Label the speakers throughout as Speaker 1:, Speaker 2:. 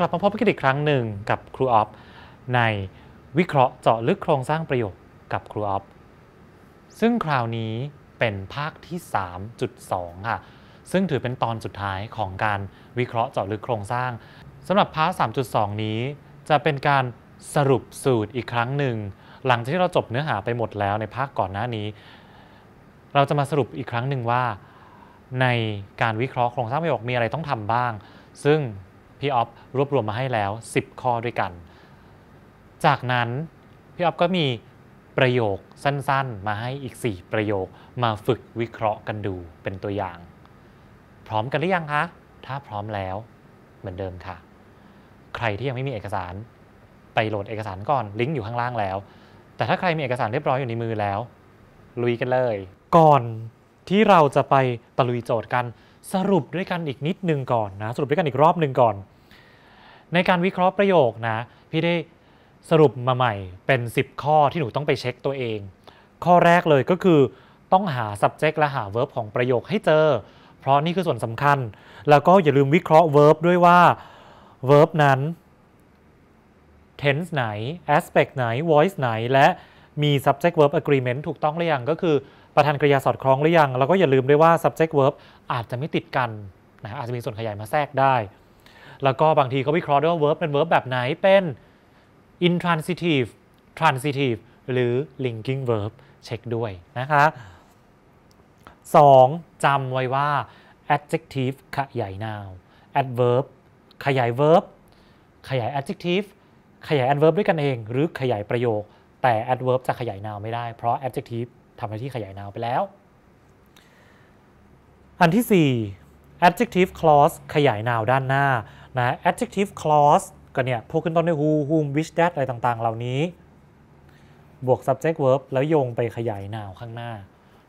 Speaker 1: กลับมาพบกันอีกครั้งหนึ่งกับครูออฟในวิเคราะห์เจาะลึกโครงสร้างประโยคกับครูออฟซึ่งคราวนี้เป็นภาคที่ 3.2ค่ะซึ่งถือเป็นตอนสุดท้ายของการวิเคราะห์เจาะลึกโครงสร้างสำหรับพาร์ท3.2 นี้ จะเป็นการสรุปสูตรอีกครั้งหนึ่งหลังจากที่เราจบเนื้อหาไปหมดแล้วในภาคก่อนหน้านี้ เราจะมาสรุปอีกครั้งหนึ่งว่าในการวิเคราะห์โครงสร้างประโยคมีอะไรต้องทำบ้าง ซึ่งพี่ออฟรวบรวมมาให้แล้ว 10 ข้อด้วยกัน จากนั้นพี่ออฟก็มีประโยคสั้นๆ มาให้อีก 4 ประโยคมาฝึกวิเคราะห์กันดูเป็นตัวอย่าง พร้อมกันหรือยังคะ ถ้าพร้อมแล้วเหมือนเดิมค่ะ ใครที่ยังไม่มีเอกสารไปโหลดเอกสารก่อนลิงก์อยู่ข้างล่างแล้ว แต่ถ้าใครมีเอกสารเรียบร้อยอยู่ในมือแล้ว ลุยกันเลย ก่อนที่เราจะไปตะลุยโจทย์กันสรุปด้วยกันอีกนิดนึงก่อนนะสรุปด้วยกันอีกรอบหนึ่งก่อน ในการวิเคราะห์ประโยคนะพี่ได้สรุปมาใหม่เป็น 10 ข้อที่หนูต้องไปเช็คตัวเอง ข้อแรกเลยก็คือต้องหา subject และหา verb ของประโยคให้เจอ เพราะนี่คือส่วนสำคัญ แล้วก็อย่าลืมวิเคราะห์ verb ด้วยว่า verb นั้น tense ไหน aspect ไหน voice ไหน และมี subject verb agreement ถูกต้องหรือยังก็คือประธานกริยาสอดคล้องหรือยังแล้วก็อย่าลืมด้วยว่า subject verb อาจจะไม่ติดกันนะอาจจะมีส่วนขยายมาแทรกได้ แล้วก็บางทีก็วิเคราะห์ด้วยว่า verb เป็น verb แบบไหน เป็น intransitive transitive หรือ linking verb เช็คด้วยนะคะ 2. จำไว้ว่า adjective ขยาย noun adverb ขยาย verb ขยาย adjective ขยาย adverb ด้วยกันเอง หรือขยายประโยค แต่ adverb จะขยาย noun ไม่ได้เพราะ adjective ทำหน้าที่ขยายนามไปแล้ว อันที่ 4 adjective clause ขยายนามด้านหน้านะ adjective clause ก็เนี่ยพวกขึ้นต้นด้วย who whom which that อะไรต่างๆ เหล่านี้ บวก subject verb แล้วโยงไปขยายนามข้างหน้า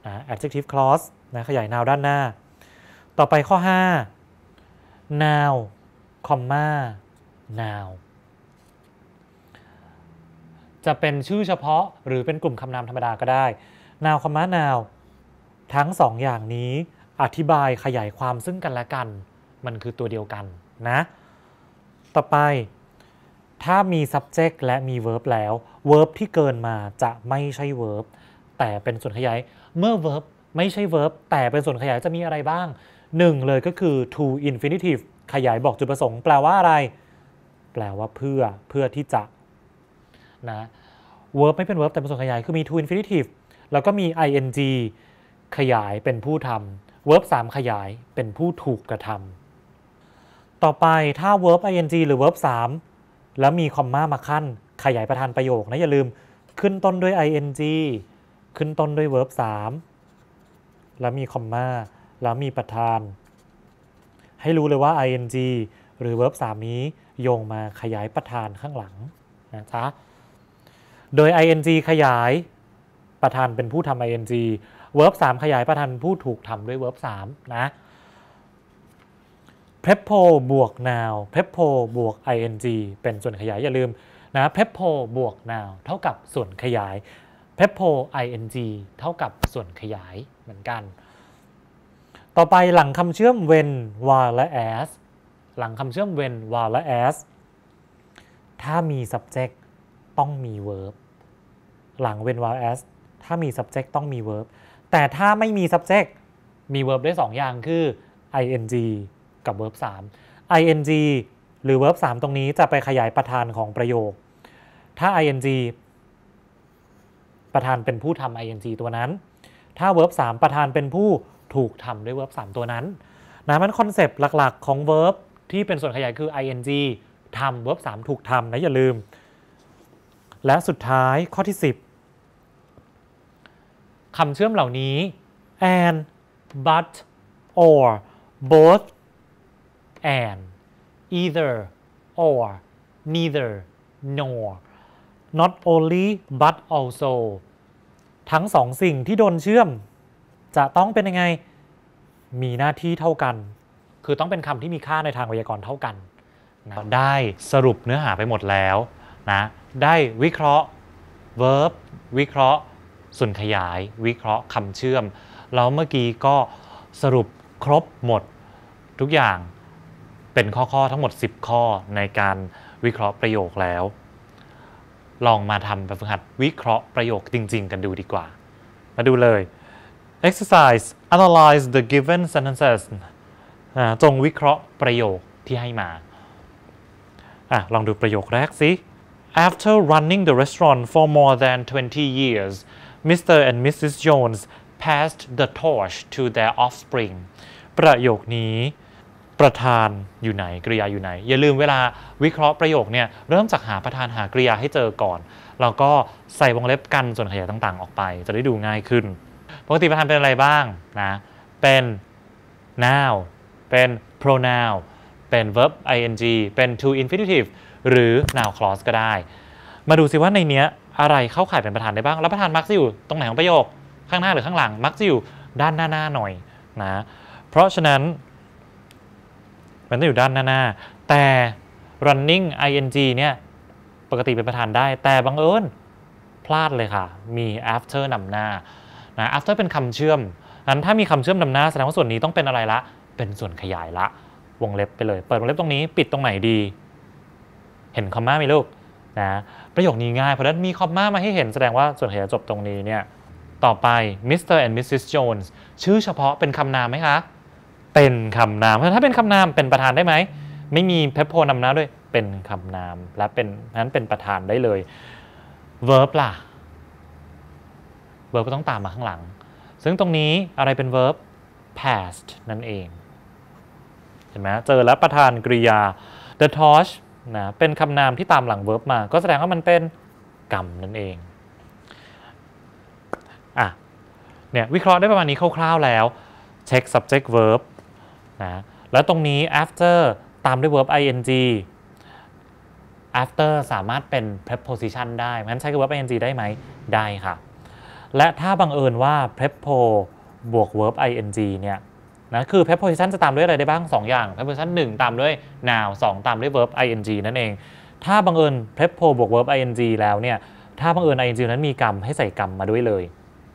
Speaker 1: นะ adjective clause นะ ขยายนามด้านหน้า ต่อไปข้อ 5 now comma now จะเป็นชื่อเฉพาะหรือเป็นกลุ่มคำนามธรรมดาก็ได้นาวคำว่านาวทั้งสองอย่างนี้อธิบายขยายความซึ่งกันและกัน มันคือตัวเดียวกันนะต่อไป ถ้ามี subject และมี verb แล้ว verb ที่เกินมาจะไม่ใช่ verb แต่เป็นส่วนขยาย เมื่อ verb ไม่ใช่ verb แต่เป็นส่วนขยายจะมีอะไรบ้างหนึ่งเลยก็คือ to infinitive ขยายบอกจุดประสงค์แปลว่าอะไร แปลว่าเพื่อเพื่อที่จะนะ verb ไม่เป็น verb แต่เป็นส่วนขยายคือมี to infinitive แล้วก็มี ing ขยายเป็นผู้ทำ verb 3ขยายเป็นผู้ถูกกระทำ ต่อไปถ้า verb ing หรือ verb 3แล้วมีคอมมามาขั้นขยายประธานประโยคนะอย่าลืมขึ้นต้นด้วย ing ขึ้นต้นด้วย verb 3แล้วมีคอมมาแล้วมีประธาน ให้รู้เลยว่า ing หรือ verb 3นี้โยงมาขยายประธานข้างหลังนะจ๊ะโดย ing ขยายประธานเป็นผู้ทำ ing verb 3ขยายประธานผู้ถูกทำด้วย verb 3นะ prepo บวก now prepo บวก ing เป็นส่วนขยายอย่าลืมนะ prepo บวก now เท่ากับส่วนขยาย prepo ing เท่ากับส่วนขยายเหมือนกัน ต่อไปหลังคำเชื่อม when while และ as หลังคำเชื่อม when while และ as ถ้ามี subject ต้องมี verb หลัง when while as ถ้ามี subject ต้องมี verb แต่ถ้าไม่มี subject มี verb ได้ 2 อย่างคือ ing กับ verb 3 ing หรือ verb 3ตรงนี้จะไปขยายประธานของประโยค ถ้า ing ประธานเป็นผู้ทำ ing ตัวนั้น ถ้า verb 3ประธานเป็นผู้ถูกทำด้วย verb 3ตัวนั้นนะมันคอนเซปต์หลักๆของ verb ที่เป็นส่วนขยายคือ ing ทำ verb 3ถูกทำนะอย่าลืม และสุดท้ายข้อที่10คำเชื่อมเหล่านี้ and but or both and either or neither nor not only but also ทั้งสองสิ่งที่โดนเชื่อมจะต้องเป็นยังไง มีหน้าที่เท่ากัน คือต้องเป็นคำที่มีค่าในทางไวยากรณ์เท่ากันนะได้สรุปเนื้อหาไปหมดแล้วนะ ได้วิเคราะห์ verb วิเคราะห์ส่วนขยายวิเคราะห์คำเชื่อมแล้วเมื่อกี้ก็สรุปครบหมด ทุกอย่างเป็นข้อๆทั้งหมด 10 ข้อในการวิเคราะห์ประโยคแล้ว ลองมาทำแบบฝึกหัดวิเคราะห์ประโยคจริงๆ กันดูดีกว่า มาดูเลย exercise analyze the given sentences จงวิเคราะห์ประโยคที่ให้มาอลองดูประโยคแรกสิ After running the restaurant for more than 20 years Mr. and Mrs. Jones passed the torch to their offspring ประโยคนี้ประธานอยู่ไหนกริยาอยู่ไหนอย่าลืมเวลาวิเคราะห์ประโยคเนี่ยเริ่มจากหาประธานหากริยาให้เจอก่อนแล้วก็ใส่วงเล็บกัน ส่วนขยายต่าง ๆออกไป จะได้ดูง่ายขึ้น ปกติประธานเป็นอะไรบ้างนะเป็น noun เป็น pronoun เป็น verb ing เป็น to infinitive หรือ noun clause ก็ได้ มาดูซิว่าในเนี้ยอะไรเข้าข่ายเป็นประธานได้บ้าง แล้วประธานมักจะอยู่ตรงไหนของประโยคข้างหน้าหรือข้างหลังมักจะอยู่ด้านหน้าหน้าหน่อยนะเพราะฉะนั้น มันต้องอยู่ด้านหน้าหน้า แต่ running ing เนี่ยปกติเป็นประธานได้ แต่บังเอิญพลาดเลยค่ะมี after นำหน้านะ after เป็นคำเชื่อมนั้นถ้ามีคำเชื่อมนำหน้า แสดงว่าส่วนนี้ต้องเป็นอะไรละเป็นส่วนขยายละ วงเล็บไปเลย เปิดวงเล็บตรงนี้ ปิดตรงไหนดี เห็นคอมมาไหมลูกนะประโยคนี้ง่าย เพราะนั้นมีคอมมามาให้เห็นแสดงว่าส่วนขยายจบตรงนี้เนี่ยต่อไป Mr. and Mrs. Jones ชื่อเฉพาะเป็นคำนามไหมคะ เป็นคำนามถ้าเป็นคำนามเป็นประธานได้ไหม ไม่มีเพปโพนำหน้าด้วยเป็นคำนามและเป็นนั้นเป็นประธานได้เลย verb ล่ะ verb ก็ต้องตามมาข้างหลัง ซึ่งตรงนี้อะไรเป็น verb past นั่นเองเห็นไหมเจอแล้วประธานกริยา the torch นะเป็นคำนามที่ตามหลังเวิร์บมา ก็แสดงว่ามันเป็นกรรมนั่นเองอ่ะเนี่ยวิเคราะห์ได้ประมาณนี้คร่าวๆแล้ว เช็ค subject verb นะ แล้วตรงนี้ after ตามด้วย verb ing after สามารถเป็น preposition ได้ งั้นใช้กับ verb ing ได้ไหม ได้ค่ะ และถ้าบังเอิญว่า prepo บวก verb ing เนี่ยนะคือ p r e p o s i t i o n จะตามด้วยอะไรได้บ้าง 2 อย่าง p r e p o s i t i o n 1 ตามด้วย now 2 ตามด้วย verb ing นั่นเอง ถ้าบังเอิญ prepo บวก verb ing แล้วเนี่ยถ้าบังเอิญ ing นั้นมีกรรมให้ใส่กรรมมาด้วยเลย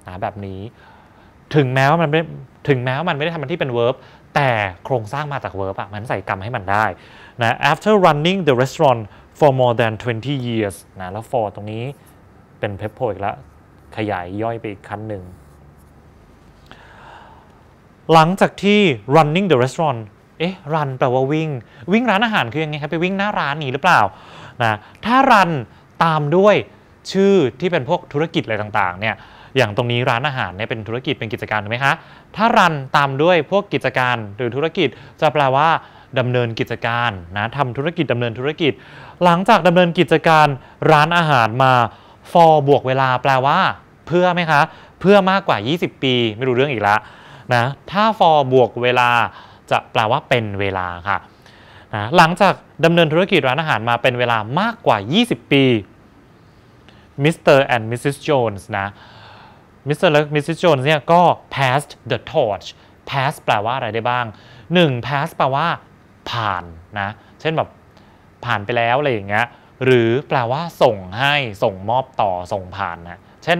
Speaker 1: นะแบบนี้ถึงแม้ว่ามันไม่ถึงแม้ว่ามันไม่ได้ทำมันที่เป็น verb แต่โครงสร้างมาจาก verb อะมันใส่กรรมให้มันได้นะ after running the restaurant for more than 20 years นะแล้ว for ตรงนี้เป็น prepo อีกแล้วขยายย่อยไปอีกขั้นหนึ่งหลังจากที่ running the restaurant เอ๊ะ run แปลว่าวิ่ง วิ่งร้านอาหารคือยังไงครับไปวิ่งหน้าร้านนี้หรือเปล่า นะ ถ้า run ตามด้วยชื่อที่เป็นพวกธุรกิจอะไรต่างๆเนี่ย อย่างตรงนี้ร้านอาหารเนี่ยเป็นธุรกิจเป็นกิจการถูกไหมคะถ้ารันตามด้วยพวกกิจการหรือธุรกิจจะแปลว่าดำเนินกิจการนะทำธุรกิจดำเนินธุรกิจ หลังจากดำเนินกิจการร้านอาหารมา for บวกเวลาแปลว่า เพื่อไหมคะ เพื่อมากกว่า 20 ปี ไม่รู้เรื่องอีกแล้วนะถ้า for บวกเวลา จะแปลว่าเป็นเวลา ค่ะนะหลังจากดำเนินธุรกิจ ร้าน อาหารมาเป็นเวลามากกว่า 20 ปีมิสเตอร์แอนด์มิสซิสโจนส์นะมิสเตอร์และมิสซิสโจนส์เนี่ย ก็ passed the torch pass แปลว่า อะไร ได้บ้าง 1. pass แปลว่า ผ่าน นะ เช่น แบบ ผ่านไปแล้ว อะไร อย่างเงี้ย หรือ แปลว่าส่งให้ส่งมอบต่อส่งผ่าน นะ เช่น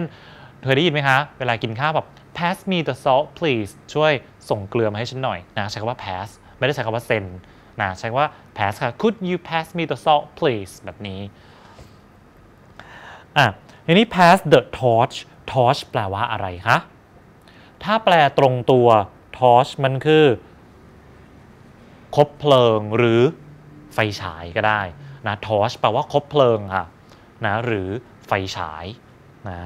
Speaker 1: เธอได้ยินไหมคะ เวลากิน ข้าว แบบ pass me the salt please ช่วยส่งเกลือมาให้ฉันหน่อยนะใช้คำว่า pass ไม่ได้ใช้คำว่า send นะใช้คำว่า pass ค่ะ could you pass me the salt please แบบนี้ อ่ะทีนี้ pass the torch torch แปลว่าอะไรคะถ้าแปลตรงตัว torch มันคือ คบเพลิงหรือไฟฉายก็ได้นะ torch แปลว่าคบเพลิงค่ะนะหรือไฟฉาย นะ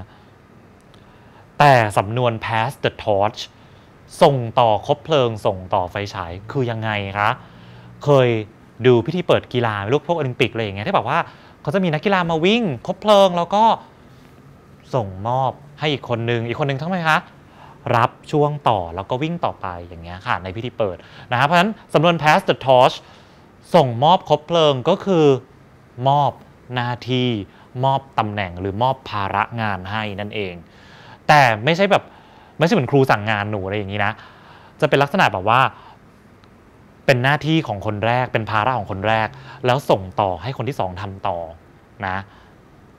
Speaker 1: แต่สำนวน pass the torch ส่งต่อคบเพลิงส่งต่อไฟฉายคือยังไงคะเคยดูพิธีเปิดกีฬาลูกพวกโอลิมปิกอะไรอย่างเงี้ยที่แบบว่าเขาจะมีนักกีฬามาวิ่งคบเพลิงแล้วก็ส่งมอบให้อีกคนนึงอีกคนนึงทั้งไหมคะรับช่วงต่อแล้วก็วิ่งต่อไปอย่างเงี้ยค่ะในพิธีเปิดนะครับเพราะฉะนั้นสำนวน pass the torch ส่งมอบคบเพลิงก็คือมอบหน้าที่มอบตำแหน่ง หรือมอบภาระงานให้นั่นเองแต่ไม่ใช่แบบไม่ใช่เหมือนครูสั่งงานหนูอะไรอย่างนี้นะ จะเป็นลักษณะแบบว่า เป็นหน้าที่ของคนแรก เป็นภาระของคนแรก แล้วส่งต่อให้คนที่สองทำต่อนะ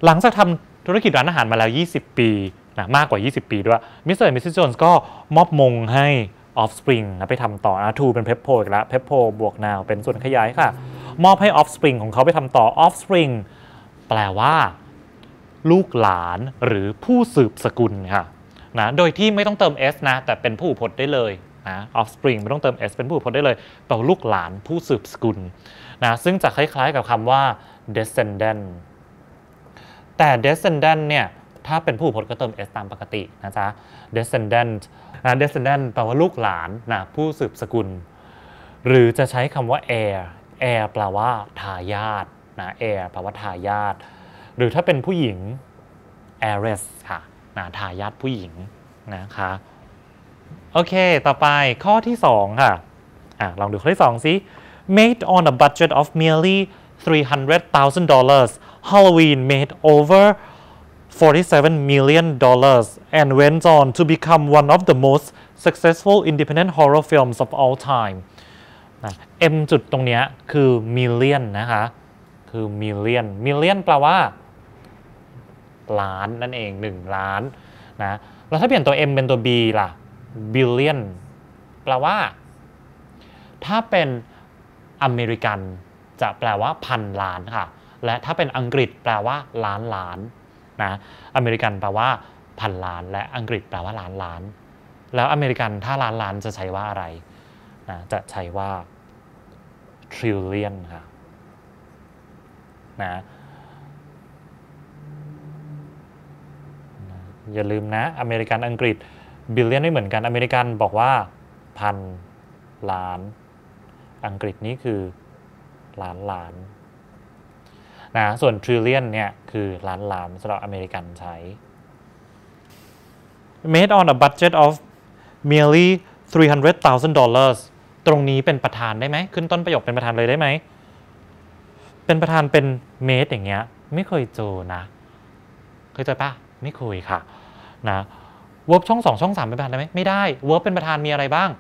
Speaker 1: หลังจากทำธุรกิจร้านอาหารมาแล้ว 20 ปีนะมากกว่า 20 ปีด้วยมิสเตอร์มิสซิสโจนส์ก็มอบมงให้ออฟสปริงไปทำต่อนะทูเป็นเพปโพอีกแล้วเพปโพบวกนาว เป็นส่วนขยายค่ะ มอบให้ออฟสปริงของเขาไปทำต่อออฟสปริงแปลว่าลูกหลานหรือผู้สืบสกุลค่ะนะโดยที่ไม่ต้องเติม s นะแต่เป็นผู้พจน์ได้เลยนะ offspring ไม่ต้องเติม s เป็นผู้พจน์ได้เลยแปลว่าลูกหลานผู้สืบสกุลนะซึ่งจะคล้ายๆกับคำว่า descendant แต่ descendant เนี่ยถ้าเป็นผู้พจน์ก็เติม s ตามปกตินะจ๊ะ descendant นะ descendant แปลว่าลูกหลานนะผู้สืบสกุล หรือจะใช้คำว่า heir heir แปลว่าทายาทนะ heir แปลว่าทายาทหรือถ้าเป็นผู้หญิง a อ i r e s ค่ะนาทายาทผู้หญิงนะคะ โอเค ต่อไปข้อที่ 2 ค่ะอ่ะ ลองดูข้อที่2สิ made on a budget of merely $300,000 Halloween made over $47 million and went on to become one of the most successful independent horror films of all time นะ M จุดตรงนี้คือ million นะคะ คือ million million แปลว่าล้าน นั่นเอง 1 ล้านนะแล้วถ้าเปลี่ยนตัว M เป็นตัว B ล่ะ billion แปลว่า ถ้าเป็นอเมริกันจะแปลว่าพันล้าน ค่ะและถ้าเป็นอังกฤษแปลว่า ล้านล้านนะอเมริกันแปลว่าพันล้าน และอังกฤษแปลว่าล้านล้าน แล้วอเมริกันถ้าล้านล้านจะใช้ว่าอะไรนะจะใช้ว่า trillion ค่ะนะอย่าลืมนะอเมริกันอังกฤษบิลเลียนไม่เหมือนกัน อเมริกันบอกว่าพันล้าน อังกฤษนี่คือล้านล้านนะส่วนทริลเลียนเนี่ยคือล้านล้านสำหรับอเมริกันใช้ made on a budget of merely 300,000 dollars ตรงนี้เป็นประธานได้ไหม ขึ้นต้นประโยคเป็นประธานเลยได้ไหม เป็นประธานเป็น made อย่างเงี้ยไม่เคยเจอนะ เคยเจอปะไม่คุยค่ะนะเวิร์บช่อง 2 ช่อง 3 เป็นประธานได้ไหมไม่ได้เวิร์บเป็นประธานมีอะไรบ้าง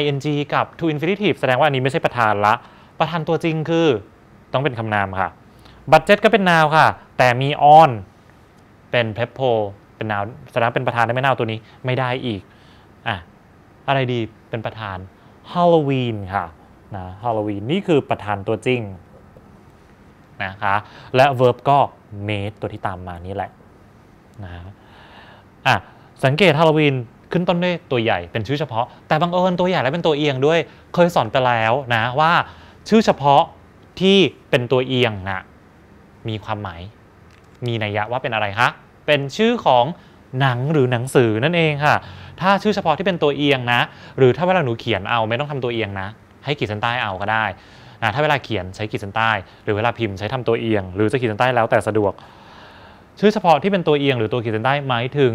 Speaker 1: ing กับ to infinitive แสดงว่าอันนี้ไม่ใช่ประธานละประธานตัวจริงคือต้องเป็นคำนามค่ะบัตเจ็ตก็เป็นนาวค่ะแต่มี on เป็น pep o เป็นนาวแสดงเป็นประธานได้ไหมนาวตัวนี้ไม่ได้อีกอ่ะอะไรดีเป็นประธาน halloween ค่ะนะ halloween นี่คือประธานตัวจริงนะคะและ verb ก็ made ตัวที่ตามมานี่แหละนะฮะอ่ะสังเกตฮาโลวีนขึ้นต้นด้วยตัวใหญ่เป็นชื่อเฉพาะ แต่บางเอิญตัวใหญ่แล้วเป็นตัวเอียงด้วยเคยสอนไปแล้วนะว่าชื่อเฉพาะที่เป็นตัวเอียงนะมีความหมายมีนัยยะว่าเป็นอะไรคะเป็นชื่อของหนังหรือหนังสือนั่นเองค่ะถ้าชื่อเฉพาะที่เป็นตัวเอียงนะ หรือถ้าเวลาหนูเขียนเอาไม่ต้องทำตัวเอียงนะ ให้ขีดเส้นใต้เอาก็ได้นะถ้าเวลาเขียนใช้ขีดเส้นใต้หรือเวลาพิมพ์ใช้ทำตัวเอียงหรือจะขีดเส้นใต้แล้วแต่สะดวกชื่อเฉพาะที่เป็นตัวเอียงหรือตัวขีดเส้นใต้หมายถึง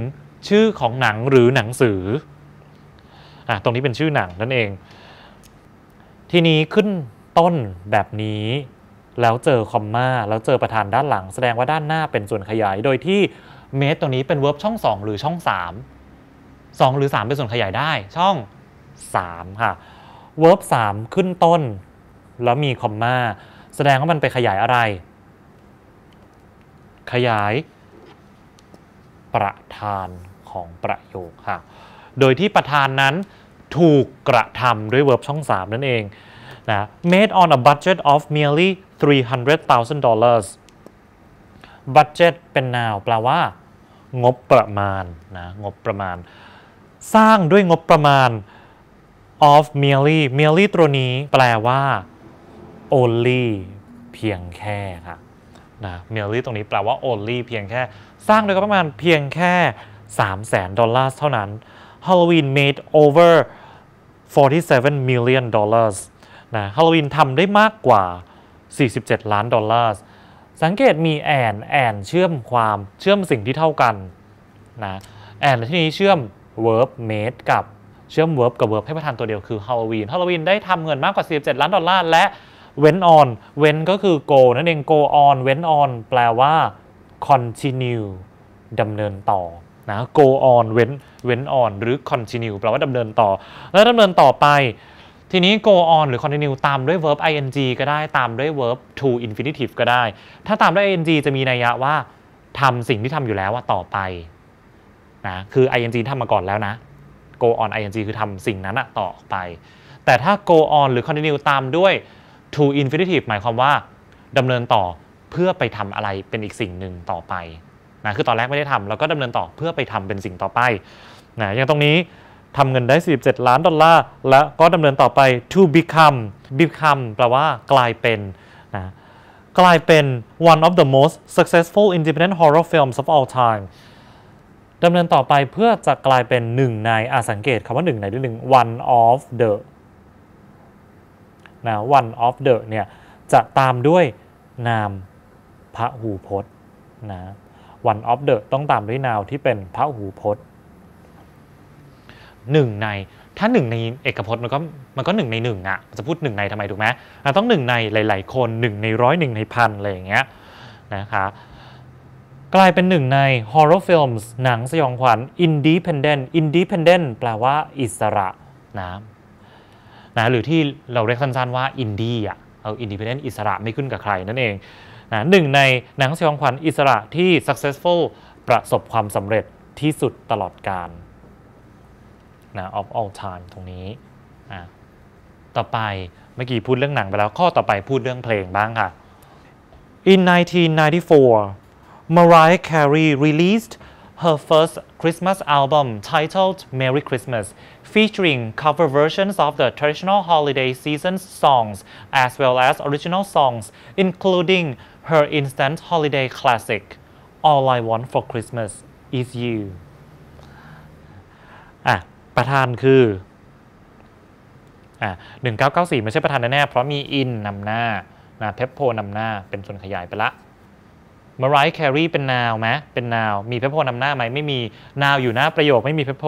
Speaker 1: ชื่อของหนังหรือหนังสืออ่ะตรงนี้เป็นชื่อหนังนั่นเอง ทีนี้ขึ้นต้นแบบนี้ แล้วเจอคอมมาแล้วเจอประธานด้านหลัง แสดงว่าด้านหน้าเป็นส่วนขยาย โดยที่เมตรตัวนี้เป็นเวิร์บช่อง 2 หรือช่อง 3 2 หรือ 3 เป็นส่วนขยายได้ช่อง3ค่ะเวิร์บ3ขึ้นต้น แล้วมีคอมมาแสดงว่ามันไปขยายอะไร ขยายประธานของประโยคค่ะ โดยที่ประธานนั้น ถูกกระทำด้วยเวิร์บช่อง 3 นั่นเองนะ made on a budget of merely 300,000 dollars budget เป็นนาวแปลว่า งบประมาณนะงบประมาณ สร้างด้วยงบประมาณ of merely merely ตัวนี้ แปลว่า only เพียงแค่ค่ะนะ m e r l y ตรงนี้แปลว่า only เพียงแค่สร้างโดยประมาณเพียงแค่ 3 0 0แสนดอลลาร์เท่านั้น Halloween made over 47 million dollars นะ Halloween ทำได้มากกว่า 47 ล้านดอลลาร์สังเกตมีแอนแอนเชื่อมความเชื่อมสิ่งที่เท่ากันนะแอนที่นี้เชื่อม verb made กับเชื่อม verb กับ verb ให้ประธานตัวเดียวคือ Halloween Halloween ได้ทำเงินมากกว่า47ล้านดอลลาร์และเว้นออนเว้นก็คือ go นั่นเอง go on เว้นออนแปลว่า continue ดำเนินต่อนะ go on เว้นเว้นอนหรือ continue แปลว่าดำเนินต่อ แล้วดำเนินต่อไป ทีนี้ go on หรือ continue ตามด้วย verb ing ก็ได้ ตามด้วย verb to infinitive ก็ได้ ถ้าตามด้วย ing จะมีนัยยะว่าทำสิ่งที่ทำอยู่แล้วว่าต่อไปนะ คือ ing ทำมาก่อนแล้วนะ go on ing คือทำสิ่งนั้นอะต่อไป แต่ถ้า go on หรือ continue ตามด้วย to infinitive หมายความว่าดำเนินต่อเพื่อไปทำอะไรเป็นอีกสิ่งหนึ่งต่อไปนะคือตอนแรกไม่ได้ทำแล้วก็ดำเนินต่อเพื่อไปทำเป็นสิ่งต่อไปนะอย่างตรงนี้ทำเงินได้ 47 ล้านดอลลาร์และก็ดำเนินต่อไป to become become แปลว่ากลายเป็นนะกลายเป็น one of the most successful independent horror films of all time ดำเนินต่อไปเพื่อจะกลายเป็นหนึ่งในอาสังเกตคำว่าหนึ่งในหรือหนึ่ง one of the นะ one of the เนี่ยจะตามด้วยนามพระหูพจน์นะ one of the ต้องตามด้วยนามที่เป็นพระหูพจน์หนึ่งใน ถ้าหนึ่งในเอกพจน์มันก็มันก็หนึ่งในหนึ่งอะจะพูดหนึ่งในทำไมถูกไหมต้องหนึ่งในหลาย ๆคนหนึ่งในร้อยหนึ่งในพันอะไรอย่างเงี้ยนะคะกลายเป็นหนึ่งใน horror films หนังสยองขวัญ independent independent แปลว่าอิสระนะนะหรือที่เราเรียกสั้นๆว่า อินดี้อ่ะเอาอินดีพีเดนต์อิสระไม่ขึ้นกับใครนั่นเองนะหนึ่งในหนังสยองขวัญอิสระที่ successful ประสบความสำเร็จที่สุดตลอดกาลนะ of all time ตรงนี้นะต่อไปเมื่อกี้พูดเรื่องหนังไปแล้ว ข้อต่อไปพูดเรื่องเพลงบ้างค่ะ In 1994 Mariah Carey released her first Christmas album titled Merry Christmas, featuring cover versions of the traditional holiday season songs as well as original songs, including her instant holiday classic, All I Want for Christmas is You อ่ะประธานคืออ่ะ1994 ah, ไม่ใช่ประธานแน่ๆเพราะมีอินนำหน้านะเพปโพนำหน้าเป็นส่วนขยายไปละมาริแครีเป็นนาวไหมเป็นนาวมีเพปโพนำหน้าไหมไม่มีนาวอยู่หน้าประโยคไม่มีเพปโพ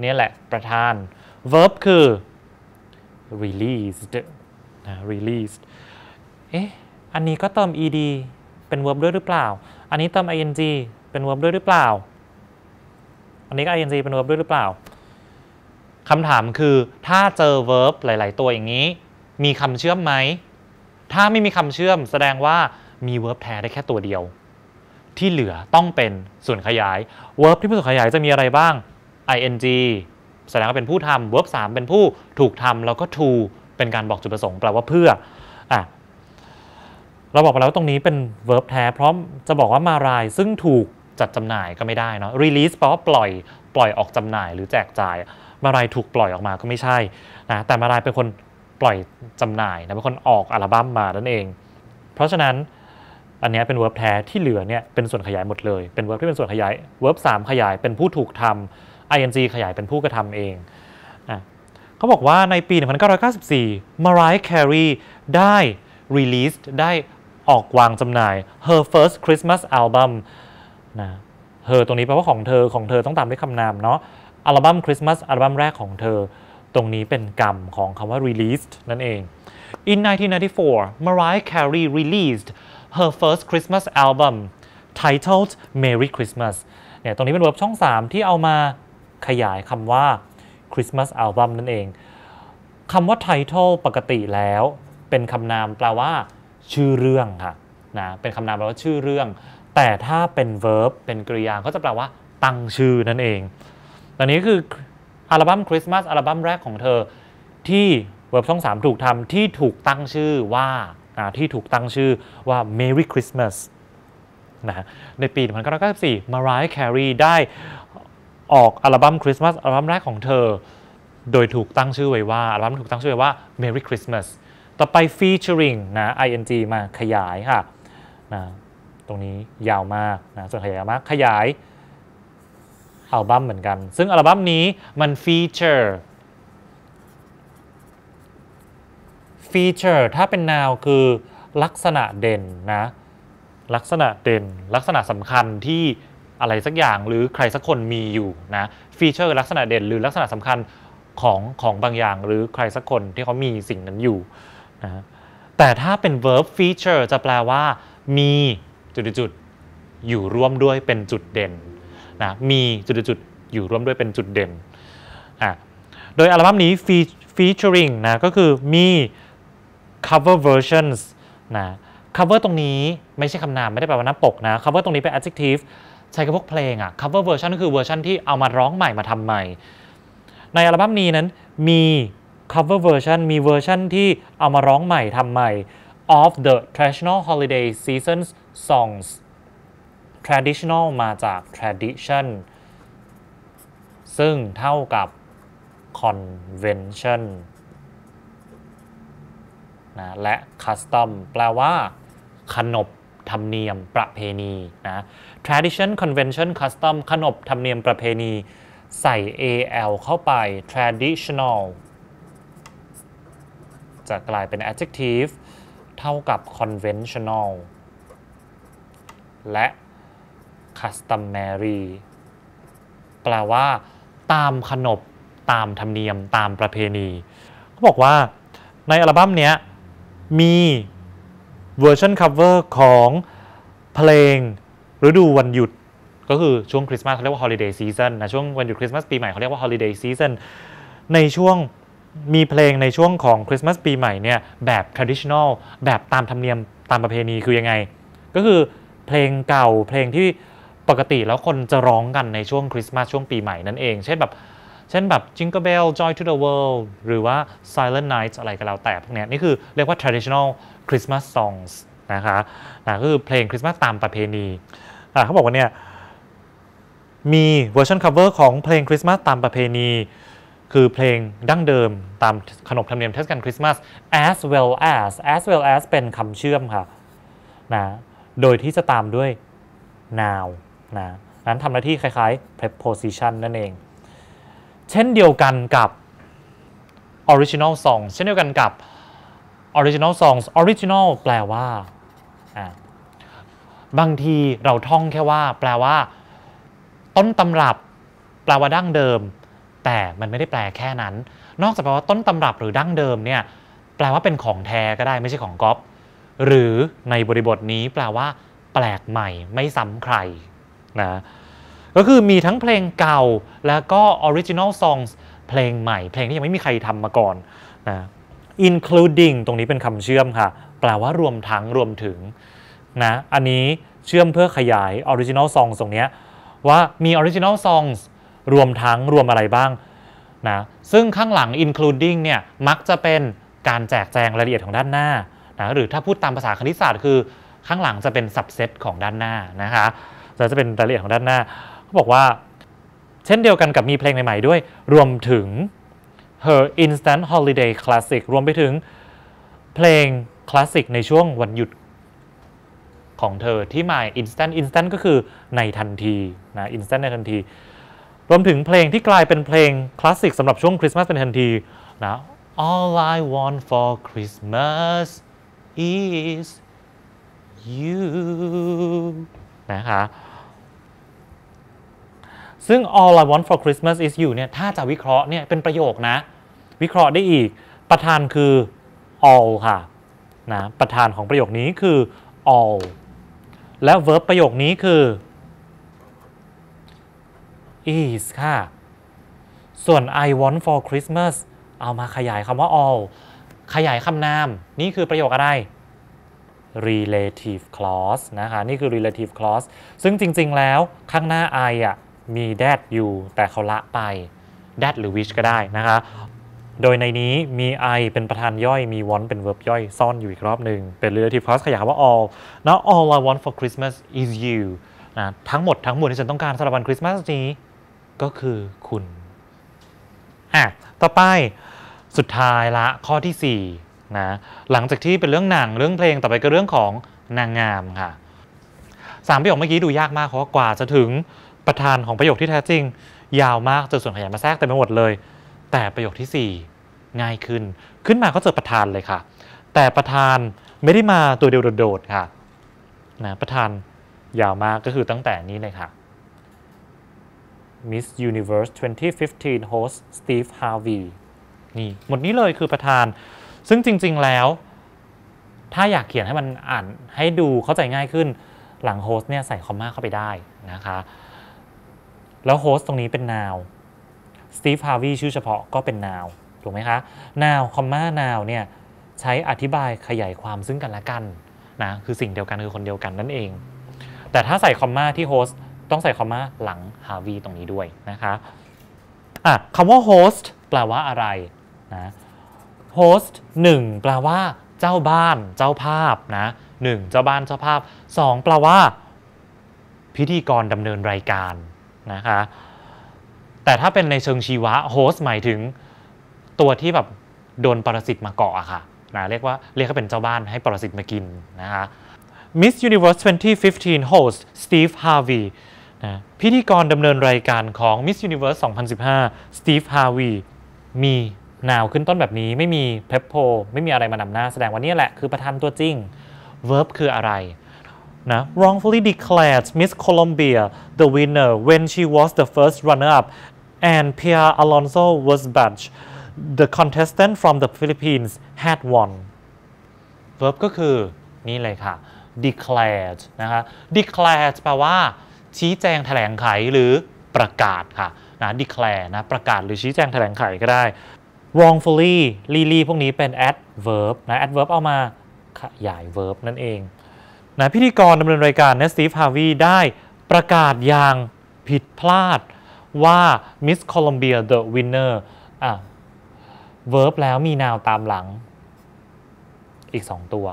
Speaker 1: เนี่ยแหละประธาน verb คือ released นะ released เอ๊ะอันนี้ก็เติม ed เป็น verb ด้วยหรือเปล่า อันนี้เติม ing เป็น verb ด้วยหรือเปล่าอันนี้ก็ ing เป็น verb ด้วย หรือเปล่าคำถามคือถ้าเจอ verb หลายๆ ตัวอย่างนี้ มีคำเชื่อมไหม ถ้าไม่มีคำเชื่อมแสดงว่ามี verb แท้ได้แค่ตัวเดียว ที่เหลือต้องเป็นส่วนขยาย verb ที่เป็นส่วนขยายจะมีอะไรบ้าง ing แสดงว่าเป็นผู้ทำ verb 3เป็นผู้ถูกทำ แล้วก็ to เป็นการบอกจุดประสงค์ แปลว่าเพื่ออ่ะเราบอกไปแล้วว่าตรงนี้เป็น verb แท้พร้อมจะบอกว่ามารายซึ่งถูกจัดจำหน่ายก็ไม่ได้เนาะ release แปลว่าปล่อย ปล่อยออกจำหน่ายหรือแจกจ่ายมารายถูกปล่อยออกมาก็ไม่ใช่นะแต่มารายเป็นคนปล่อยจำหน่ายนะเป็นคนออกอัลบั้มมานั่นเอง เพราะฉะนั้นอันนี้เป็นเวิร์บแท้ที่เหลือเนี่ยเป็นส่วนขยายหมดเลย เป็นเวิร์บที่เป็นส่วนขยายเวิร์บสามขยายเป็นผู้ถูกทำ ing ขยายเป็นผู้กระทำเองอ่ะเขาบอกว่าในปี 1994 Mariah Carey ได้ release ได้ออกวางจำหน่าย her first Christmas album นะเธอตรงนี้แปลว่าของเธอของเธอต้องตามด้วยคำนามเนาะอัลบั้ม Christmas อัลบั้มแรกของเธอ ตรงนี้เป็นกรรมของคำว่า released นั่นเอง In 1994 Mariah Carey released her first Christmas album titled Merry Christmas เนี่ย ตรงนี้เป็นเวิร์บช่อง3 ที่เอามาขยายคำว่า Christmas album นั่นเองคำว่า title ปกติแล้ว เป็นคำนามแปลว่า ชื่อเรื่องค่ะนะเป็นคำนามแปลว่าชื่อเรื่อง แต่ถ้าเป็น verb เป็นกริยาก็จะแปลว่า ตั้งชื่อนั่นเองตอนนี้คืออัลบั้มคริสต์มาสอัลบั้มแรกของเธอ ที่เวิร์บช่อง3ถูกทำที่ถูกตั้งชื่อว่าที่ถูกตั้งชื่อว่า Merry Christmas นะในปี 1994 Mariah Carey ได้ออกอัลบั้มคริสต์มาสอัลบั้มแรกของเธอ โดยถูกตั้งชื่อไว้ว่าอัลบั้มถูกตั้งชื่อไว้ว่า Merry Christmas ต่อไป featuring นะ ing มาขยายค่ะนะตรงนี้ยาวมากนะส่วนขยายมากขยายอัลบั้มเหมือนกัน ซึ่งอัลบั้มนี้มัน feature feature ถ้าเป็น noun คือลักษณะเด่นนะลักษณะเด่น ลักษณะสำคัญที่อะไรสักอย่างหรือใครสักคนมีอยู่นะ feature ลักษณะเด่นหรือลักษณะสำคัญของของบางอย่างหรือใครสักคนที่เขามีสิ่งนั้นอยู่นะแต่ถ้าเป็น verb feature จะแปลว่า มีจุดจุดอยู่ร่วมด้วยเป็นจุดเด่นนะมีจุดจุดอยู่ร่วมด้วยเป็นจุดเด่นอ่ะโดยอัลบั้มนี้ featuring นะก็คือมี cover versions นะ cover ตรงนี้ไม่ใช่คำนามไม่ได้แปลว่าหน้าปกนะ cover ตรงนี้เป็น adjective ใช้กับพวกเพลงอะ cover version ก็คือเวอร์ชันที่เอามาร้องใหม่มาทำใหม่ ในอัลบั้มนี้นั้นมี cover version มีเวอร์ชันที่เอามาร้องใหม่ทำใหม่ of the traditional holiday seasons songs traditional มาจาก tradition ซึ่งเท่ากับ convention นะและคัสตอมแปลว่า ขนบ ธรรมเนียมประเพณีนะ tradition convention custom ขนบ ธรรมเนียมประเพณี ใส่ al เข้าไป traditional จะกลายเป็น adjective เท่ากับ conventional และ customary แปลว่า ตามขนบ ตามธรรมเนียม ตามประเพณีเขาบอกว่า ในอัลบั้มเนี้ยมีเวอร์ชันคัฟเวอร์ของเพลงฤดูวันหยุดก็คือช่วงคริสต์มาสเขาเรียกว่า holiday season นะช่วงวันหยุดคริสต์มาสปีใหม่เขาเรียกว่า holiday season ในช่วงมีเพลงในช่วงของคริสต์มาสปีใหม่เนี่ยแบบ traditional แบบตามธรรมเนียมตามประเพณีคือยังไง ก็คือเพลงเก่าเพลงที่ปกติแล้วคนจะร้องกันในช่วงคริสต์มาสช่วงปีใหม่นั่นเองเช่นแบบเช่นแบบ Jingle Bell Joy to the World หรือว่า Silent Night อะไรก็แล้วแต่พวกนี้นี่คือเรียกว่า traditional Christmas songs นะคะนะคือเพลงคริสต์มาสตามประเพณีเขาบอกว่าเนี่ยมีเวอร์ชันคัฟเวอร์ของเพลงคริสต์มาสตามประเพณี คือเพลงดั้งเดิมตามขนบธรรมเนียมเทศกาลคริสต์มาส as well as as well as เป็นคำเชื่อมค่ะนะ โดยที่จะตามด้วย now นะนั้นทำหน้าที่คล้ายๆ preposition นั่นเองเช่นเดียวกันกับ original song เช่นเดียวกันกับ original songs original แปลว่า บางทีเราท่องแค่ว่า แปลว่า ต้นตำรับแปลว่าดั้งเดิม แต่มันไม่ได้แปลแค่นั้น นอกจากแปลว่าต้นตำรับหรือดั้งเดิมเนี่ยแปลว่าเป็นของแท้ก็ได้ไม่ใช่ของก๊อปหรือในบริบทนี้แปลว่า แปลกใหม่ไม่ซ้ำใคร นะก็คือมีทั้งเพลงเก่าแล้วก็ออริจินอลซองเพลงใหม่ เพลงที่ยังไม่มีใครทำมาก่อนนะ including ตรงนี้เป็นคำเชื่อมค่ะแปลว่ารวมทั้งรวมถึงนะอันนี้เชื่อมเพื่อขยายออริจินอลซองตรงนี้ว่ามีออริจินอลซองรวมทั้งรวมอะไรบ้างนะซึ่งข้างหลัง including เนี่ยมักจะเป็นการแจกแจงรายละเอียดของด้านหน้านะหรือถ้าพูดตามภาษาคณิตศาสตร์ คือข้างหลังจะเป็น subset ของด้านหน้านะคะจะเป็นรายละเอียดของด้านหน้าเขาบอกว่าเช่นเดียวกันกับมีเพลงใหม่ๆด้วย รวมถึง Her Instant Holiday Classic รวมไปถึงเพลงคลาสสิกในช่วงวันหยุดของเธอที่หมาย Instant Instant ก็คือในทันทีนะ Instant ในทันที รวมถึงเพลงที่กลายเป็นเพลงคลาสสิกสำหรับช่วงคริสต์มาสเป็นทันทีนะ All I want for Christmas is you นะคะซึ่ง all I want for Christmas is you เนี่ย ถ้าจะวิเคราะห์เนี่ย เป็นประโยคนะ วิเคราะห์ได้อีก ประธานคือ all ค่ะ นะ ประธานของประโยคนี้คือ all และ verb ประโยคนี้คือ is ค่ะ ส่วน I want for Christmas เอามาขยายคำว่า all ขยายคำนาม นี่คือประโยคอะไร relative clause นะคะ นี่คือ relative clause ซึ่งจริงๆ แล้วข้างหน้า I อ่ะมีแด a อยู่แต่เขาละไปแด a หรือ w ิ i h ก็ได้นะคะโดยในนี้มี I เป็นประธานย่อยมี want เป็น verb ย่อย ซ่อนอยู่อีกรอบหนึ่งเป็น relative clause ขยายว่า all n o all I want for Christmas is you นะทั้งหมดทั้งมวลที่ฉันต้องการสำหรับวันคริสต์มาสนี้ ก็คือคุณอ่ะต่อไปสุดท้ายละข้อที่4นะหลังจากที่เป็นเรื่องหนัง เรื่องเพลงต่อไปก็เรื่องของนางงามค่ะสามประโยคเมื่อกี้ดูยากมากเพราะกว่าจะถึงประธานของประโยคที่แท้จริง ยาวมากเจอส่วนขยายมาแทรกเต็มไปหมดเลย แต่ประโยคที่ 4 ง่ายขึ้น ขึ้นมาก็เจอประธานเลยค่ะ แต่ประธานไม่ได้มาตัวเดียวโดดๆค่ะนะประธาน ยาวมากก็คือตั้งแต่นี้เลยค่ะ Miss Universe 2015 host Steve Harvey นี่หมดนี้เลยคือประธานซึ่งจริงๆแล้ว ถ้าอยากเขียนให้มันอ่านให้ดูเข้าใจง่ายขึ้นหลังโฮสเนี่ยใส่คอมมาเข้าไปได้นะคะแล้วโฮสต์ตรงนี้เป็นนาวสตีฟ ฮาวีชื่อเฉพาะก็เป็นนาวถูกไหมคะนาวคอมมานาวเนี่ยใช้อธิบายขยายความซึ่งกันและกันนะ คือสิ่งเดียวกันคือคนเดียวกันนั่นเอง แต่ถ้าใส่คอมมาที่โฮสต์ต้องใส่คอมมาหลังฮาวีตรงนี้ด้วยนะคะอ่ะคำว่าโฮสต์แปลว่าอะไรนะโฮสต์หนึ่งแปลว่า เจ้าบ้านเจ้าภาพนะหนึ่งเจ้าบ้านเจ้าภาพสองแปลว่า พิธีกรดำเนินรายการนะคะแต่ถ้าเป็นในเชิงชีวะโฮสหมายถึงตัวที่แบบโดนปรสิตมาเกาะอะค่ะนะเรียกว่าเรียกเขาเป็นเจ้าบ้านให้ปรสิตมากินนะคะ Miss Universe 2015 host Steve Harvey นะพิธีกรดำเนินรายการของ Miss Universe 2015 Steve Harvey มีนาวขึ้นต้นแบบนี้ ไม่มีเพปโพไม่มีอะไรมานำหน้าแสดงว่านี่แหละคือประธานตัวจริง verb คืออะไรนะ wrongfully declared Miss Colombia the winner when she was the first runner-up and Pierre Alonso was badge d the contestant from the Philippines had won verb ก็คือนี่เลยค่ะ declared นะคะ declared แปลว่าชี้แจงแถลงไขหรือประกาศค่ะนะ declare นะประกาศหรือชี้แจงแถลงไขก็ได้ wrongfully ลีลีพวกนี้เป็น adverb นะ adverb เอามาขยาย verb นั่นเองนะพิธีกรดำเนินรายการเนสตีฟฮาวีได้ประกาศอย่างผิดพลาดว่ามิสโคลัมเบียเดอะวินเนอร์อ่ะเวิร์บแล้วมีนาวตามหลัง อีก 2 ตัว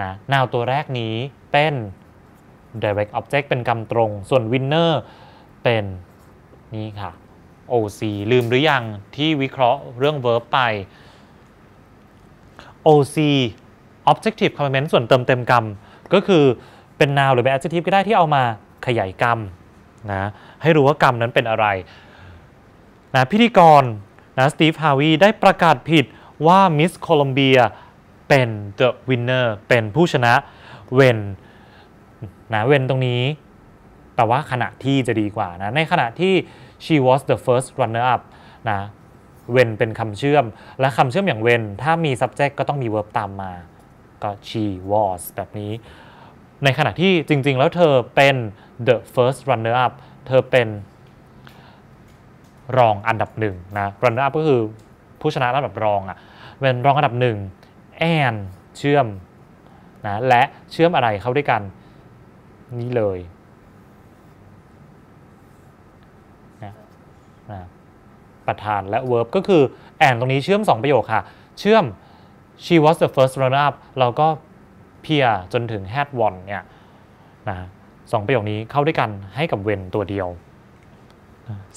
Speaker 1: นะนาวตัวแรกนี้เป็น direct object เป็นกำตรงส่วนวินเนอร์เป็นนี่ค่ะ OC ลืมหรือยังที่วิเคราะห์เรื่องเวิร์บไป OC objective complement ส่วนเติมเต็มกรรมก็คือเป็น noun หรือเป็น adjective ก็ได้ที่เอามาขยายกรรมนะให้รู้ว่ากรรมนั้นเป็นอะไรนะพิธีกรนะสตีฟฮาวีได้ประกาศผิดว่ามิสโคลัมเบียเป็น the winner เป็นผู้ชนะเวนนะเวนตรงนี้แปลว่าขณะที่จะดีกว่านะในขณะที่ she was the first runner up นะเวนเป็นคำเชื่อม และคำเชื่อมอย่างเวนถ้ามี subject ก็ต้องมี verb ตามมาก็ she was แบบนี้ ในขณะที่จริงๆแล้วเธอเป็น the first runner up เธอเป็นรองอันดับหนึ่งนะ runner up ก็คือผู้ชนะระดับรองอะ่ะ เป็นรองอันดับหนึ่งแอนเชื่อมนะและเชื่อมอะไรเข้าด้วยกันนี่เลยนะนะประธานและ verb ก็คือแอนตรงนี้เชื่อม 2 ประโยคค่ะเชื่อม she was the first runner up เราก็เพียจนถึง had won เนี่ยนะสองประโยคนี้เข้าด้วยกันให้กับเวนตัวเดียว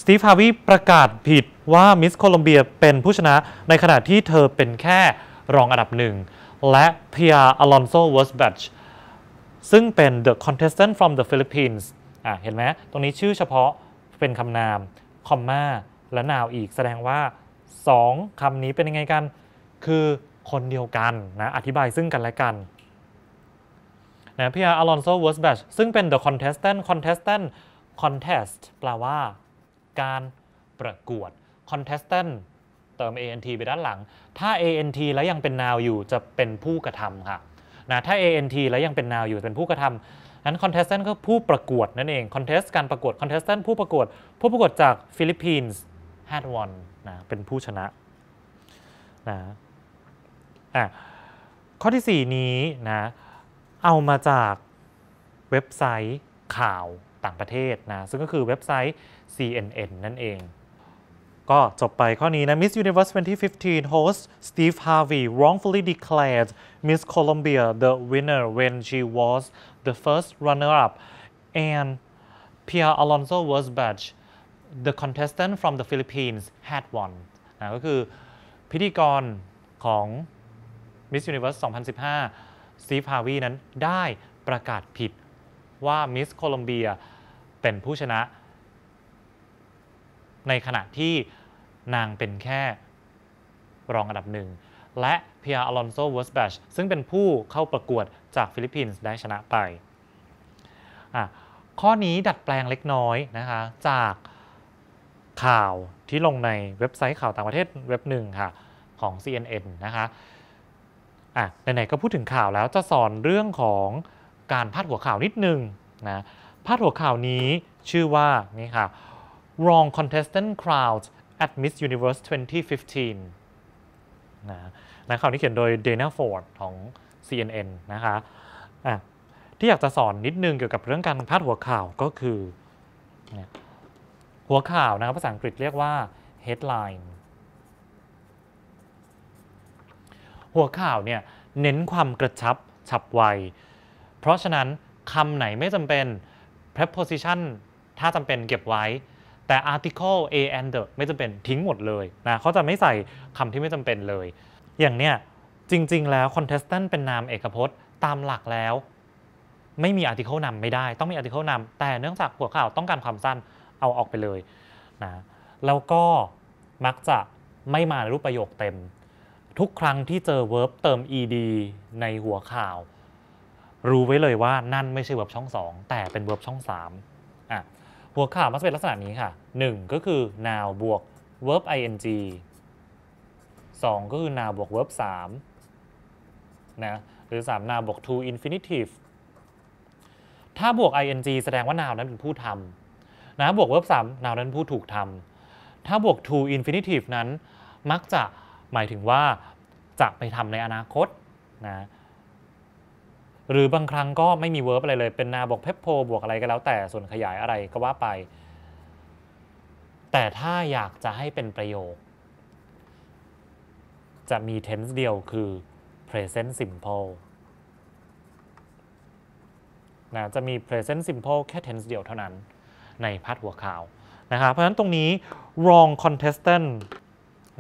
Speaker 1: สตีฟฮาวิประกาศผิดว่ามิสโคลอมเบียเป็นผู้ชนะในขณะที่เธอเป็นแค่รองอันดับหนึ่งและเพียอลอนโซเวิร์สแบชซึ่งเป็น the contestant from the Philippines อ่ะเห็นไหมตรงนี้ชื่อเฉพาะเป็นคำนาม คอมมาและนาวอีกแสดงว่า 2 คํนี้เป็นยังไงกันคือคนเดียวกัน นะอธิบายซึ่งกันและกันนะพี่อาอลอนโซเวิร์สแบชซึ่งเป็น the contestant contestant contest แปลว่าการประกวด contestant เติม ant ไปด้านหลัง ถ้า ant แล้วยังเป็น n o w อยู่จะเป็นผู้กระทำค่ะนะถ้า ant แล้วยังเป็น n o w อยู่เป็นผู้กระทำนั้น contestant ก็ผู้ประกวดนั่นเอง contest การประกวด contestant ผู้ประกวดผู้ประกวดจากฟิลิปปินส์ had won นะเป็นผู้ชนะนะอ่ะข้อที่ 4 นี้นะเอามาจากเว็บไซต์ข่าวต่างประเทศนะซึ่งก็คือเว็บไซต์ CNN นั่นเอง ก็จบไปข้อนี้นะ Miss Universe 2015 host Steve Harvey wrongfully declared Miss Colombia the winner when she was the first runner-up and Pierre Alonso w a s b a d g e the contestant from the Philippines had won นะก็คือพิธีกรของมิสยูนิเวิร์ส2015ซีฟฮาวีนั้นได้ประกาศผิดว่ามิสโคลอมเบียเป็นผู้ชนะ ในขณะที่นางเป็นแค่รองอันดับหนึ่งและเพียร์อลอนโซเวอร์สแบชซึ่งเป็นผู้เข้าประกวดจากฟิลิปปินส์ได้ชนะไป ข้อนี้ดัดแปลงเล็กน้อยนะคะจากข่าวที่ลงในเว็บไซต์ข่าวต่างประเทศเว็บหนึ่งค่ะของ CNN นะคะอ่ะไหนๆก็พูดถึงข่าวแล้วจะสอนเรื่องของการพาดหัวข่าวนิดนึงนะพาดหัวข่าวนี้ชื่อว่านี่ค่ะ Wrong Contestant Crowd at Miss Universe 2015 นะนะข่าวนี้เขียนโดย Dana Ford ของ CNN นะคะอ่ะที่อยากจะสอนนิดนึงเกี่ยวกับเรื่องการพาดหัวข่าวก็คือ หัวข่าวนะครับภาษาอังกฤษเรียกว่า headline หัวข่าวเนี่ยเน้นความกระชับฉับไวเพราะฉะนั้นคำไหนไม่จำเป็น preposition ถ้าจำเป็นเก็บไว้ แต่ article a and the ไม่จำเป็นทิ้งหมดเลยนะเขาจะไม่ใส่คำที่ไม่จำเป็นเลย อย่างเนี้ยจริงๆแล้ว contestant เป็นนามเอกพจน์ตามหลักแล้ว ไม่มี article นำไม่ได้ ต้องมี article นำแต่เนื่องจากหัวข่าวต้องการความสั้นเอาออกไปเลยนะแล้วก็มักจะไม่มาในรูปประโยคเต็มทุกครั้งที่เจอเวิร์บเติม ed ในหัวข่าว รู้ไว้เลยว่านั่นไม่ใช่เวิร์บช่อง 2 แต่เป็นเวิร์บช่อง3อ่ะหัวข่าวมันเป็นลักษณะนี้ค่ะ 1 ก็คือ now บวก verb ing 2 ก็คือ now บวก verb 3นะหรือ3 now บวก to infinitive ถ้าบวก ing แสดงว่า now นั้นเป็นผู้ทำนะบวก verb 3 now นั้นผู้ถูกทำถ้าบวก to infinitive นั้นมักจะหมายถึงว่าจะไปทำในอนาคตนะหรือบางครั้งก็ไม่มีเวิร์บอะไรเลย เป็นนาบอกเพปโพบวกอะไรก็แล้วแต่ส่วนขยายอะไรก็ว่าไป แต่ถ้าอยากจะให้เป็นประโยค จะมี tense เดียวคือ present simple นะจะมี present simple แค่ tense เดียวเท่านั้นในพัดหัวข่าวนะครับเพราะฉะนั้นตรงนี้ wrong contestant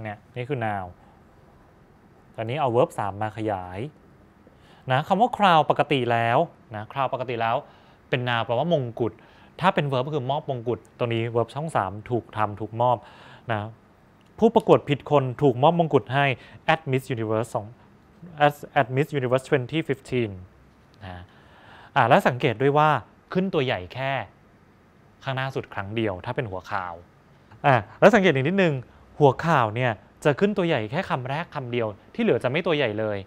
Speaker 1: เนี่ยนี่คือ noun ตอนนี้เอา verb 3มาขยายนะคำว่าคราวปกติแล้วนะคราวปกติแล้วเป็นนาแปลว่ามงกุฎถ้าเป็น verb ก็คือมอบมงกุฎตรงนี้ verb ช่อง 3 ถูกทำถูกมอบนะผู้ประกวดผิดคนถูกมอบมงกุฎให้ at Miss Universe 2 at Miss Universe 2015นะอ่าแล้วสังเกตด้วยว่าขึ้นตัวใหญ่แค่ ข้างหน้าสุดครั้งเดียวถ้าเป็นหัวข่าวอ่าแล้วสังเกตอีกนิดนึงหัวข่าวเนี่ยจะขึ้นตัวใหญ่แค่คำแรกคำเดียว ที่เหลือจะไม่ตัวใหญ่เลย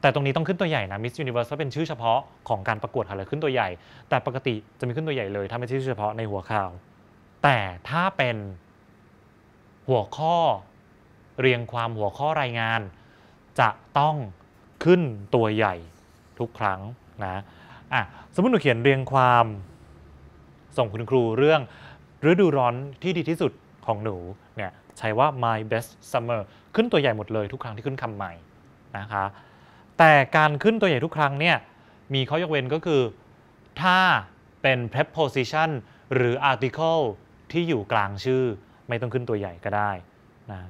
Speaker 1: แต่ตรงนี้ต้องขึ้นตัวใหญ่นะมิสยูนิเวอร์สเป็นชื่อเฉพาะของการประกวดค่ะเลยขึ้นตัวใหญ่ แต่ปกติจะไม่ขึ้นตัวใหญ่เลย ถ้าไม่ใช่ชื่อเฉพาะในหัวข่าวแต่ถ้าเป็นหัวข้อเรียงความหัวข้อรายงาน จะต้องขึ้นตัวใหญ่ทุกครั้งนะอ่ะสมมติหนูเขียนเรียงความส่งคุณครูเรื่องฤดูร้อนที่ดีที่สุดของหนูเนี่ยใช้ว่า my best summer ขึ้นตัวใหญ่หมดเลยทุกครั้งที่ขึ้นคำใหม่นะคะ แต่การขึ้นตัวใหญ่ทุกครั้งเนี่ยมีข้อยกเว้นก็คือถ้าเป็น preposition หรือ article ที่อยู่กลางชื่อไม่ต้องขึ้นตัวใหญ่ก็ได้นะ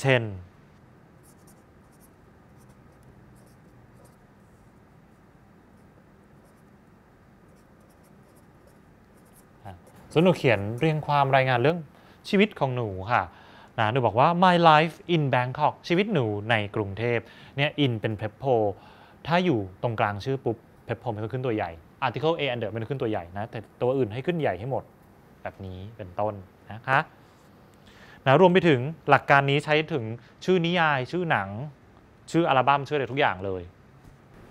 Speaker 1: เช่นสนุกเขียนเรียงความรายงานเรื่องชีวิตของหนูค่ะนะหนูบอกว่า my life in Bangkok ชีวิตหนูในกรุงเทพเนี่ย in เป็น p r e p พ o ถ้าอยู่ตรงกลางชื่อปุ๊บ p r e p พ o มันก็ขึ้นตัวใหญ่ article a under มันขึ้นตัวใหญ่นะ แต่ตัวอื่นให้ขึ้นใหญ่ให้หมด แบบนี้เป็นต้นนะคะนะรวมไปถึงหลักการนี้ใช้ถึงชื่อนิยาย ชื่อหนัง ชื่ออัลบั้ม ชื่ออะไรทุกอย่างเลย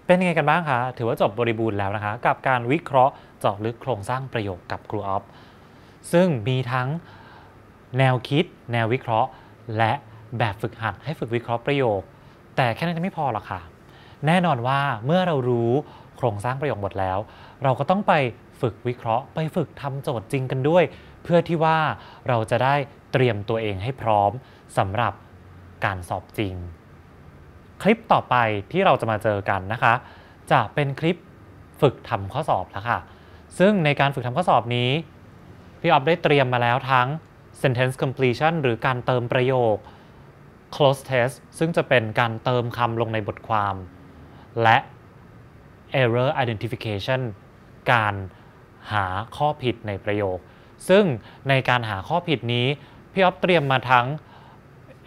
Speaker 1: เป็นยังไงกันบ้างคะ ถือว่าจบบริบูรณ์แล้วนะคะกับการวิเคราะห์เจาะลึกโครงสร้างประโยคกับครูออฟซึ่งมีทั้งแนวคิดแนววิเคราะห์ และแบบฝึกหัดให้ฝึกวิเคราะห์ประโยค แต่แค่นั้นไม่พอหรอกค่ะ แน่นอนว่าเมื่อเรารู้โครงสร้างประโยคหมดแล้ว เราก็ต้องไปฝึกวิเคราะห์ ไปฝึกทำโจทย์จริงกันด้วย เพื่อที่ว่าเราจะได้เตรียมตัวเองให้พร้อมสำหรับการสอบจริง คลิปต่อไปที่เราจะมาเจอกันนะคะ จะเป็นคลิปฝึกทำข้อสอบแล้วค่ะซึ่งในการฝึกทำข้อสอบนี้ พี่อ๊อฟได้เตรียมมาแล้วทั้ง sentence completion หรือการเติมประโยค close test ซึ่งจะเป็นการเติมคำลงในบทความ และ error identification การหาข้อผิดในประโยค ซึ่งในการหาข้อผิดนี้ พี่อ๊อฟเตรียมมาทั้ง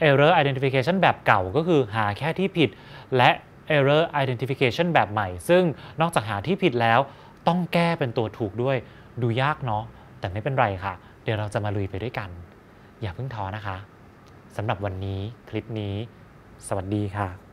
Speaker 1: error identification แบบเก่าก็คือหาแค่ที่ผิด และ error identification แบบใหม่ ซึ่งนอกจากหาที่ผิดแล้วต้องแก้เป็นตัวถูกด้วย ดูยากเนาะ แต่ไม่เป็นไรค่ะ เดี๋ยวเราจะมาลุยไปด้วยกันอย่าเพิ่งท้อนะคะ สำหรับวันนี้คลิปนี้ สวัสดีค่ะ